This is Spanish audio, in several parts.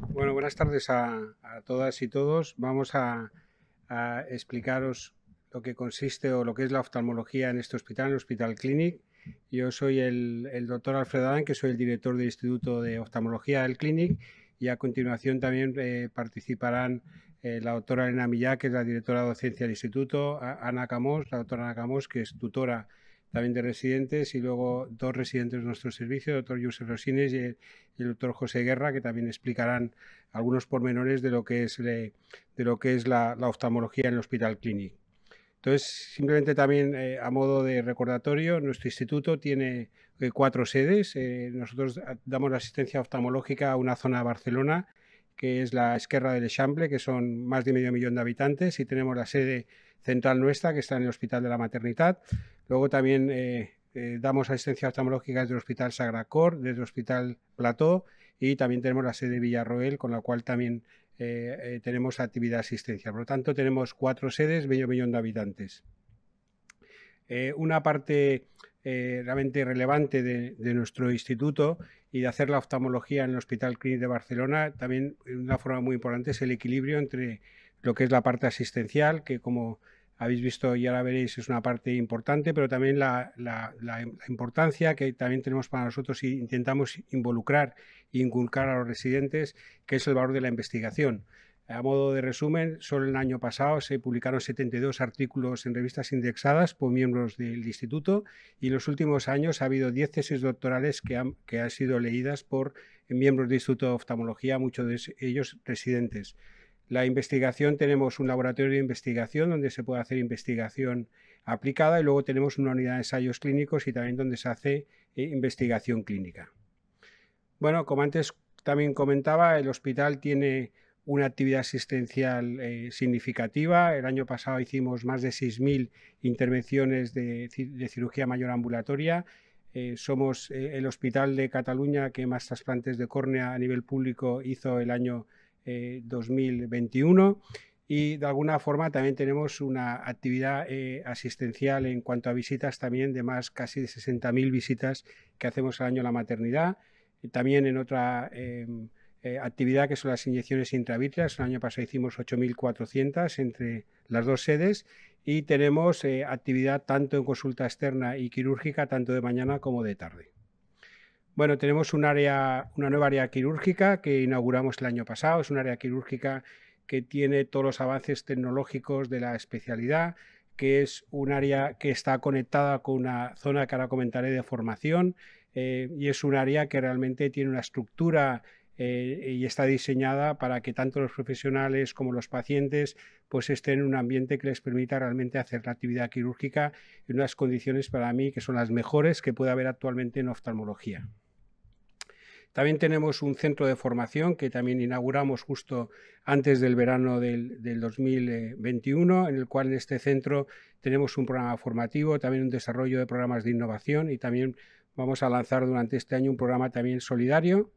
Bueno, buenas tardes a, todas y todos. Vamos a, explicaros lo que consiste o lo que es la oftalmología en este hospital, en el Hospital Clinic. Yo soy el, doctor Alfredo Adán, que soy el director del Instituto de Oftalmología del Clinic y a continuación también eh, participarán eh, la doctora Elena Millá, que es la directora de docencia del instituto, Ana Camós, la doctora Ana Camós, que es tutora también de residentes, y luego dos residentes de nuestro servicio, el doctor Yusef Rosines y el, doctor José Guerra, que también explicarán algunos pormenores de lo que es, de lo que es la, oftalmología en el Hospital Clinic. Entonces, simplemente también eh, a modo de recordatorio, nuestro instituto tiene eh, cuatro sedes. Eh, nosotros damos la asistencia oftalmológica a una zona de Barcelona, que es la Esquerra del Eixample, que son más de medio millón de habitantes, y tenemos la sede central nuestra, que está en el Hospital de la Maternidad. Luego también eh, eh, damos asistencia oftalmológica desde el Hospital Sagracor, desde el Hospital Plató y también tenemos la sede de Villarroel, con la cual también eh, tenemos actividad de asistencia. Por lo tanto, tenemos cuatro sedes, medio millón de habitantes. una parte realmente relevante de, nuestro instituto y de hacer la oftalmología en el Hospital Clínic de Barcelona, también de una forma muy importante es el equilibrio entre lo que es la parte asistencial, que como habéis visto, y la veréis, es una parte importante, pero también la, importancia que también tenemos para nosotros si intentamos involucrar e inculcar a los residentes, que es el valor de la investigación. A modo de resumen, solo el año pasado se publicaron 72 artículos en revistas indexadas por miembros del instituto y en los últimos años ha habido 10 tesis doctorales que han, que han sido leídas por miembros del Instituto de Oftalmología, muchos de ellos residentes. La investigación, tenemos un laboratorio de investigación donde se puede hacer investigación aplicada y luego tenemos una unidad de ensayos clínicos y también donde se hace eh, investigación clínica. Bueno, como antes también comentaba, el hospital tiene una actividad asistencial eh, significativa. El año pasado hicimos más de 6.000 intervenciones de, cirugía mayor ambulatoria. Eh, somos el hospital de Cataluña que más trasplantes de córnea a nivel público hizo el año 2021 eh, y de alguna forma también tenemos una actividad eh, asistencial en cuanto a visitas también de más casi de 60.000 visitas que hacemos al año en la maternidad. Y también en otra em, eh, actividad que son las inyecciones intravitreas el año pasado hicimos 8.400 entre las dos sedes y tenemos actividad tanto en consulta externa y quirúrgica, tanto de mañana como de tarde. Bueno, tenemos una nueva área quirúrgica que inauguramos el año pasado. Es un área quirúrgica que tiene todos los avances tecnológicos de la especialidad, que es un área que está conectada con una zona que ahora comentaré de formación eh, y es un área que realmente tiene una estructura eh, y está diseñada para que tanto los profesionales como los pacientes pues estén en un ambiente que les permita realmente hacer la actividad quirúrgica en unas condiciones para mí que son las mejores que puede haber actualmente en oftalmología. También tenemos un centro de formación que también inauguramos justo antes del verano del, 2021, en el cual en este centro tenemos un programa formativo, también un desarrollo de programas de innovación y también vamos a lanzar durante este año un programa también solidario.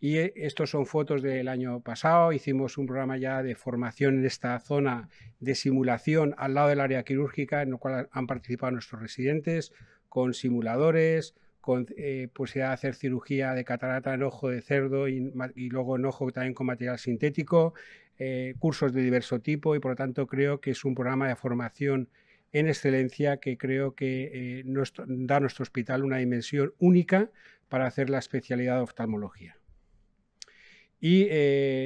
Y eh, estos son fotos del año pasado. Hicimos un programa ya de formación en esta zona de simulación al lado del área quirúrgica, en lo cual han participado nuestros residentes con simuladores, con eh, posibilidad pues, de hacer cirugía de catarata en ojo de cerdo y, luego en ojo también con material sintético, eh, cursos de diverso tipo y por lo tanto creo que es un programa de formación en excelencia que creo que eh, da a nuestro hospital una dimensión única para hacer la especialidad de oftalmología. Y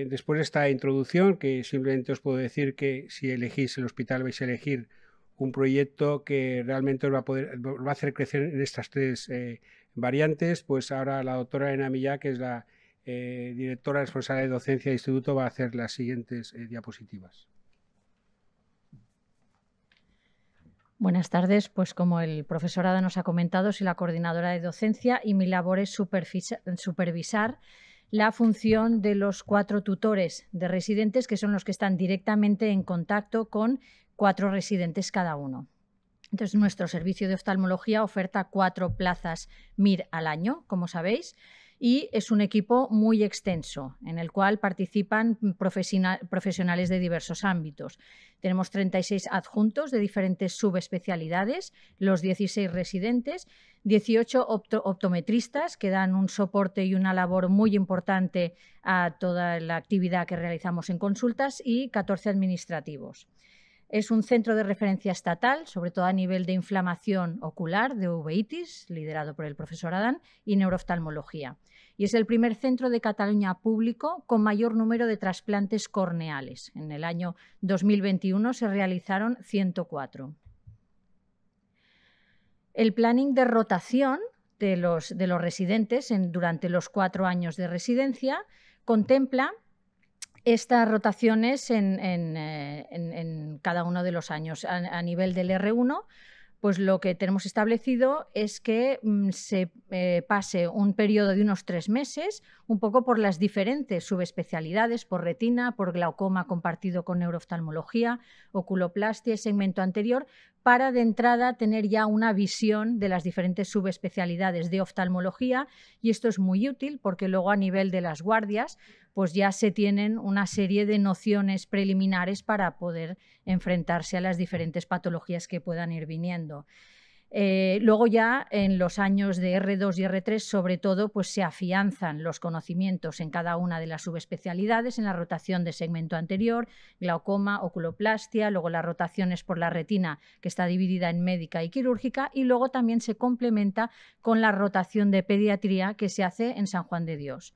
después de esta introducción, que simplemente os puedo decir que si elegís el hospital vais a elegir un proyecto que realmente va a, poder, va a hacer crecer en estas tres eh, variantes. Pues ahora la doctora Elena Millá, que es la eh, directora responsable de docencia del instituto, va a hacer las siguientes eh, diapositivas. Buenas tardes. Pues como el profesor Ada nos ha comentado, soy la coordinadora de docencia y mi labor es supervisar la función de los cuatro tutores de residentes, que son los que están directamente en contacto con cuatro residentes cada uno. Entonces, nuestro servicio de oftalmología oferta cuatro plazas MIR al año, como sabéis, y es un equipo muy extenso en el cual participan profesionales de diversos ámbitos. Tenemos 36 adjuntos de diferentes subespecialidades, los 16 residentes, 18 optometristas que dan un soporte y una labor muy importante a toda la actividad que realizamos en consultas y 14 administrativos. Es un centro de referencia estatal, sobre todo a nivel de inflamación ocular, de uveitis, liderado por el profesor Adán, y neurooftalmología. Y es el primer centro de Cataluña público con mayor número de trasplantes corneales. En el año 2021 se realizaron 104. El planning de rotación de los, de los residentes durante los cuatro años de residencia contempla estas rotaciones eh, en, cada uno de los años. A, nivel del R1, pues lo que tenemos establecido es que mm, se eh, pase un periodo de unos tres meses un poco por las diferentes subespecialidades, por retina, por glaucoma compartido con neurooftalmología, oculoplastia segmento anterior, para de entrada tener ya una visión de las diferentes subespecialidades de oftalmología y esto es muy útil porque luego a nivel de las guardias pues ya se tienen una serie de nociones preliminares para poder enfrentarse a las diferentes patologías que puedan ir viniendo. Eh, luego ya en los años de R2 y R3, sobre todo, pues se afianzan los conocimientos en cada una de las subespecialidades, en la rotación de segmento anterior, glaucoma, oculoplastia, luego las rotaciones por la retina, que está dividida en médica y quirúrgica, y luego también se complementa con la rotación de pediatría que se hace en San Juan de Dios.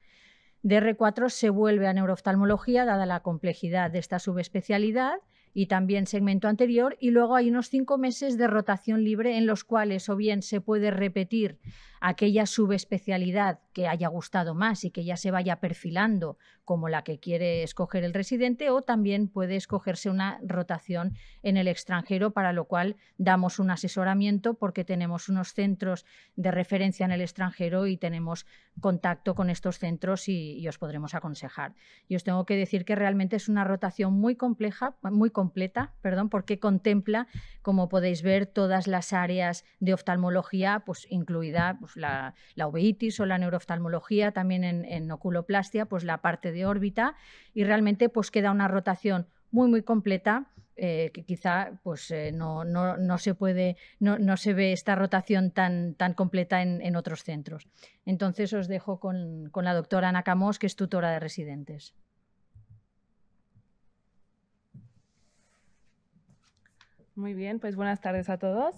r 4 se vuelve a neurooftalmología, dada la complejidad de esta subespecialidad, y también segmento anterior, y luego hay unos cinco meses de rotación libre en los cuales o bien se puede repetir aquella subespecialidad que haya gustado más y que ya se vaya perfilando como la que quiere escoger el residente o también puede escogerse una rotación en el extranjero, para lo cual damos un asesoramiento porque tenemos unos centros de referencia en el extranjero y tenemos contacto con estos centros y, os podremos aconsejar. Y os tengo que decir que realmente es una rotación muy compleja, muy completa, perdón, porque contempla, como podéis ver, todas las áreas de oftalmología, pues incluida pues, la, la o la neurooftalmología, también en, oculoplastia, pues la parte de órbita y realmente pues queda una rotación muy, muy completa. Eh, que quizá pues, eh, no, se puede, no, se ve esta rotación tan, tan completa en, otros centros. Entonces os dejo con, la doctora Ana Camós, que es tutora de residentes. Muy bien, pues buenas tardes a todos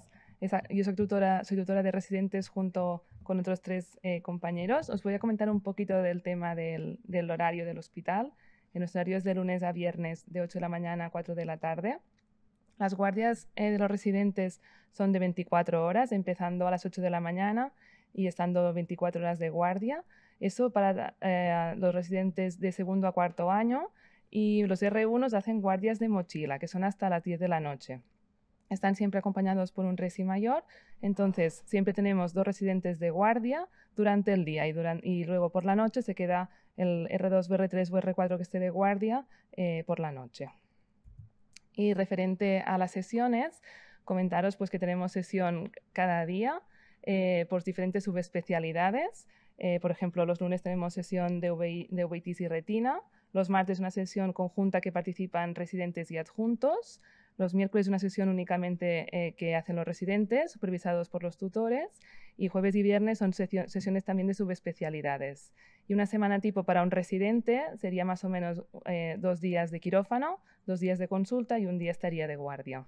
yo soy tutora, soy tutora de residentes junto con otros tres eh, compañeros. Os voy a comentar un poquito del tema del, horario del hospital. En los horarios de lunes a viernes de 8 de la mañana a 4 de la tarde. Las guardias eh, de los residentes son de 24 horas, empezando a las 8 de la mañana y estando 24 horas de guardia. Eso para eh, los residentes de segundo a cuarto año. Y los R1 hacen guardias de mochila, que son hasta las 10 de la noche están siempre acompañados por un resi mayor, entonces siempre tenemos dos residentes de guardia durante el día y, y luego por la noche se queda el R2, R3 o R4 que esté de guardia eh, por la noche. Y referente a las sesiones, comentaros pues que tenemos sesión cada día eh, por diferentes subespecialidades. Eh, por ejemplo, los lunes tenemos sesión de, UVI, y retina, los martes una sesión conjunta que participan residentes y adjuntos, los miércoles es una sesión únicamente eh, que hacen los residentes, supervisados por los tutores, y jueves y viernes son sesiones también de subespecialidades. Y una semana tipo para un residente sería más o menos eh, dos días de quirófano, dos días de consulta y un día estaría de guardia.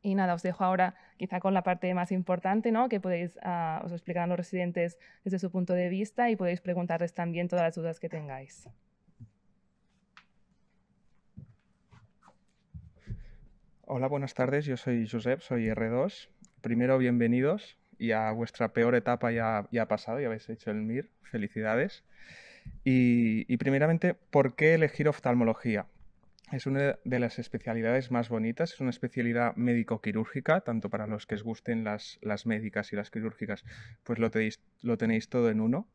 Y nada, os dejo ahora quizá con la parte más importante, ¿no? que podéis, explicar ah, os explicarán los residentes desde su punto de vista y podéis preguntarles también todas las dudas que tengáis. Hola, buenas tardes. Yo soy Josep, soy R2. Primero, bienvenidos. y a vuestra peor etapa ya, ya ha pasado, ya habéis hecho el MIR. Felicidades. Y, primeramente, ¿por qué elegir oftalmología? Es una de las especialidades más bonitas, es una especialidad médico-quirúrgica, tanto para los que os gusten las, médicas y las quirúrgicas, pues lo tenéis, lo tenéis todo en uno.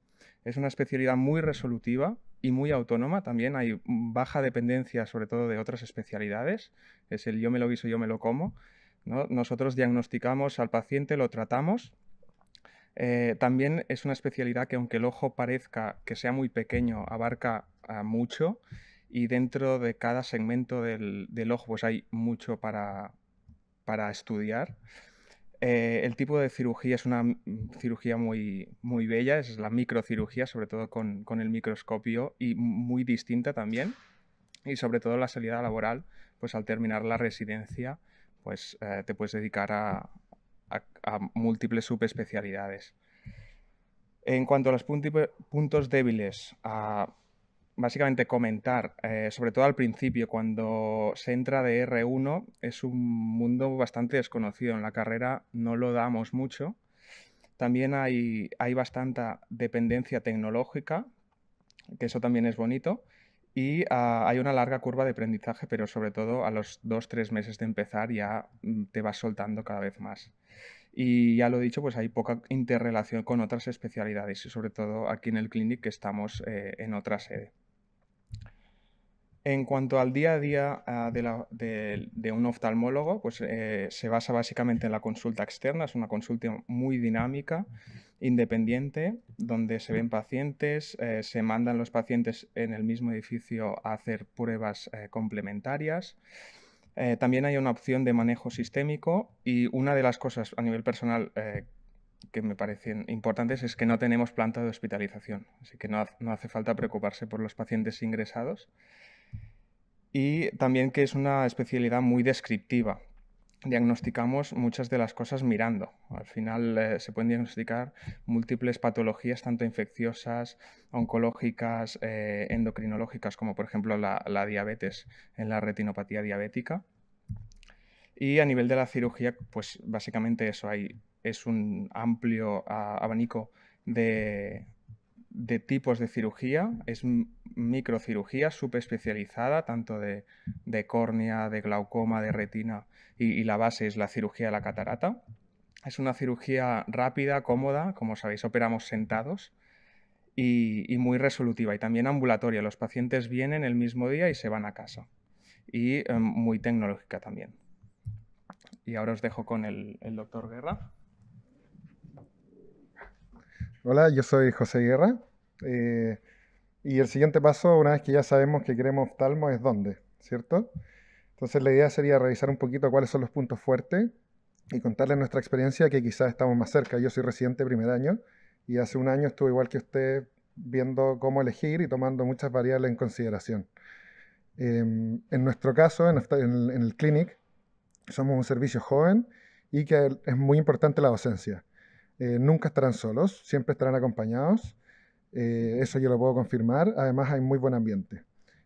Es una especialidad muy resolutiva, y muy autónoma. También hay baja dependencia, sobre todo de otras especialidades. Es el yo me lo guiso, yo me lo como. Nosotros diagnosticamos al paciente, lo tratamos. Eh, también es una especialidad que aunque el ojo parezca que sea muy pequeño, abarca mucho y dentro de cada segmento del, ojo pues hay mucho para, para estudiar. Eh, el tipo de cirugía es una cirugía muy, muy bella, es la microcirugía, sobre todo con, el microscopio, y muy distinta también. Y sobre todo la salida laboral, pues al terminar la residencia, pues eh, te puedes dedicar a, múltiples subespecialidades. En cuanto a los puntos débiles, ah, básicamente comentar, eh, sobre todo al principio, cuando se entra de R1, es un mundo bastante desconocido. En la carrera no lo damos mucho. También hay, hay bastante dependencia tecnológica, que eso también es bonito. Y ah, hay una larga curva de aprendizaje, pero sobre todo a los dos tres meses de empezar ya mm, te vas soltando cada vez más. Y ya lo he dicho, pues hay poca interrelación con otras especialidades y sobre todo aquí en el Clinic que estamos eh, en otra sede. En cuanto al día a día ah, de, un oftalmólogo, pues eh, se basa básicamente en la consulta externa, es una consulta muy dinámica, independiente, donde se ven pacientes, eh, se mandan los pacientes en el mismo edificio a hacer pruebas complementarias. Eh, también hay una opción de manejo sistémico y una de las cosas a nivel personal eh, que me parecen importantes es que no tenemos planta de hospitalización, así que no hace falta preocuparse por los pacientes ingresados. Y también que es una especialidad muy descriptiva, diagnosticamos muchas de las cosas mirando. Al final eh, se pueden diagnosticar múltiples patologías, tanto infecciosas, oncológicas, eh, endocrinológicas, como por ejemplo la, diabetes en la retinopatía diabética. Y a nivel de la cirugía, pues básicamente eso, hay, es un amplio ah, abanico de, tipos de cirugía, es microcirugía súper especializada, tanto de, córnea, de glaucoma, de retina, y, la base es la cirugía de la catarata. Es una cirugía rápida, cómoda, como sabéis, operamos sentados y, muy resolutiva y también ambulatoria. Los pacientes vienen el mismo día y se van a casa. Y eh, muy tecnológica también. Y ahora os dejo con el, doctor Guerra. Hola, yo soy José Guerra. Eh, y el siguiente paso, una vez que ya sabemos que queremos oftalmo, es dónde, ¿cierto? Entonces la idea sería revisar un poquito cuáles son los puntos fuertes y contarles nuestra experiencia que quizás estamos más cerca. Yo soy residente primer año y hace un año estuve igual que usted viendo cómo elegir y tomando muchas variables en consideración. Em, en nuestro caso, en, el, clinic, somos un servicio joven y que es muy importante la docencia. Eh, nunca estarán solos, siempre estarán acompañados eh, eso yo lo puedo confirmar. Además, hay muy buen ambiente.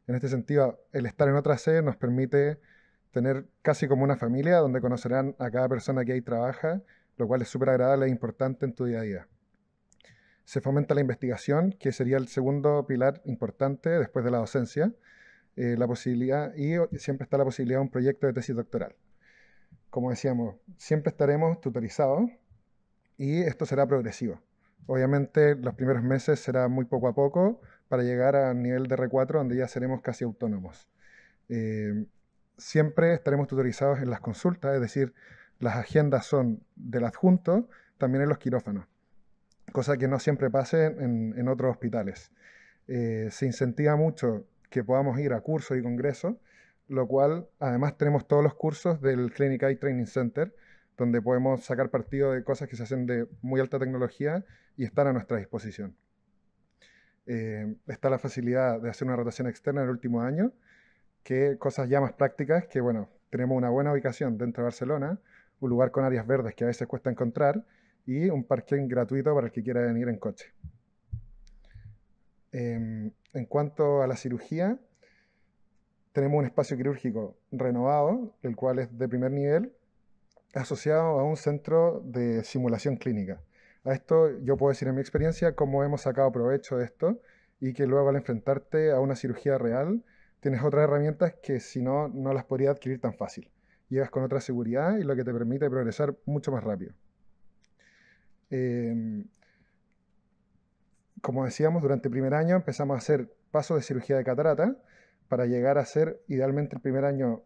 En este sentido, el estar en otra sede nos permite tener casi como una familia donde conocerán a cada persona que ahí trabaja, lo cual es súper agradable e importante en tu día a día. Se fomenta la investigación, que sería el segundo pilar importante después de la docencia, eh, la posibilidad, y siempre está la posibilidad de un proyecto de tesis doctoral. Como decíamos, siempre estaremos tutorizados y esto será progresivo. Obviamente los primeros meses será muy poco a poco para llegar al nivel de R4 donde ya seremos casi autónomos. Eh, siempre estaremos tutorizados en las consultas, es decir, las agendas son del adjunto, también en los quirófanos, cosa que no siempre pase en, otros hospitales. Eh, se incentiva mucho que podamos ir a cursos y congresos, lo cual además tenemos todos los cursos del Clinic Eye Training Center, donde podemos sacar partido de cosas que se hacen de muy alta tecnología y están a nuestra disposición. Eh, está la facilidad de hacer una rotación externa en el último año, que cosas ya más prácticas, que bueno, tenemos una buena ubicación dentro de Barcelona, un lugar con áreas verdes que a veces cuesta encontrar y un parking gratuito para el que quiera venir en coche. Em, en cuanto a la cirugía, tenemos un espacio quirúrgico renovado, el cual es de primer nivel, asociado a un centro de simulación clínica a esto, yo puedo decir en mi experiencia cómo hemos sacado provecho de esto y que luego al enfrentarte a una cirugía real tienes otras herramientas que si no, no las podría adquirir tan fácil. Llegas con otra seguridad y lo que te permite progresar mucho más rápido. Em, como decíamos, durante el primer año empezamos a hacer pasos de cirugía de catarata para llegar a hacer idealmente el primer año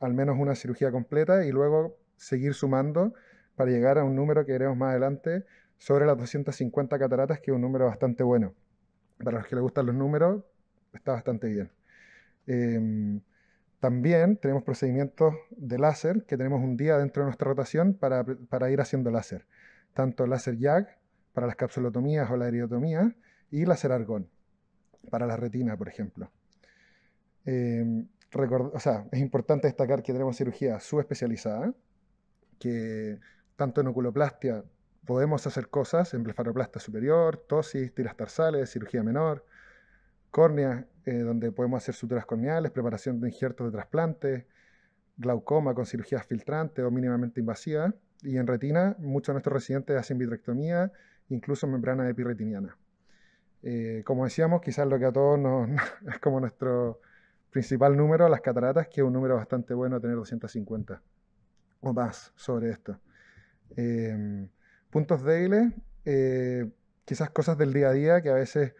al menos una cirugía completa y luego seguir sumando para llegar a un número que veremos más adelante sobre las 250 cataratas, que es un número bastante bueno. Para los que les gustan los números, está bastante bien. Em, también tenemos procedimientos de láser, que tenemos un día dentro de nuestra rotación para, ir haciendo láser. Tanto láser YAG para las capsulotomías o la eriotomía y láser argón para la retina, por ejemplo. Em, es importante destacar que tenemos cirugía subespecializada, que tanto en oculoplastia podemos hacer cosas, en blefaroplastia superior, tosis, tiras tarsales, cirugía menor, córnea, eh, donde podemos hacer suturas corneales, preparación de injertos de trasplantes, glaucoma con cirugía filtrante o mínimamente invasiva, y en retina muchos de nuestros residentes hacen vitrectomía, incluso membrana epirretiniana. Eh, como decíamos, quizás lo que a todos nos, es como nuestro principal número, las cataratas, que es un número bastante bueno tener 250 o más sobre esto. Em, puntos débiles, eh, quizás cosas del día a día que a veces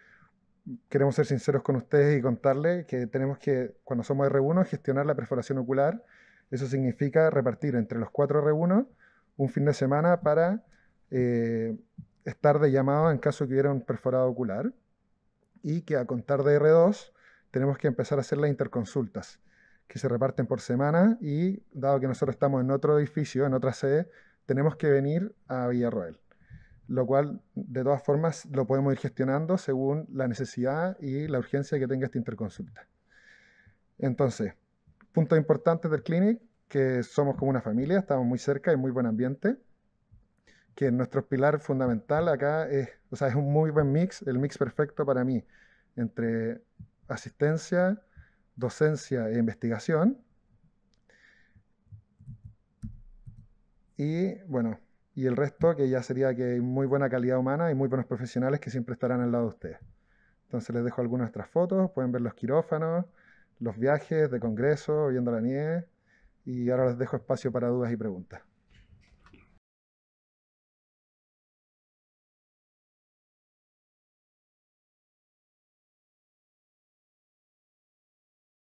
queremos ser sinceros con ustedes y contarles que tenemos que, cuando somos R1, gestionar la perforación ocular. Eso significa repartir entre los cuatro R1 un fin de semana para eh, estar de llamado en caso que hubiera un perforado ocular. Y que a contar de R2 tenemos que empezar a hacer las interconsultas, que se reparten por semana y dado que nosotros estamos en otro edificio, en otra sede, tenemos que venir a Villarroel, lo cual de todas formas lo podemos ir gestionando según la necesidad y la urgencia que tenga esta interconsulta. Entonces, punto importante del clinic, que somos como una familia, estamos muy cerca y muy buen ambiente, que nuestro pilar fundamental acá es, o sea, es un muy buen mix, el mix perfecto para mí, entre asistencia, docencia e investigación, Y bueno, y el resto que ya sería que hay muy buena calidad humana y muy buenos profesionales que siempre estarán al lado de ustedes. Entonces les dejo algunas de nuestras fotos, pueden ver los quirófanos, los viajes de congreso, viendo la nieve y ahora les dejo espacio para dudas y preguntas.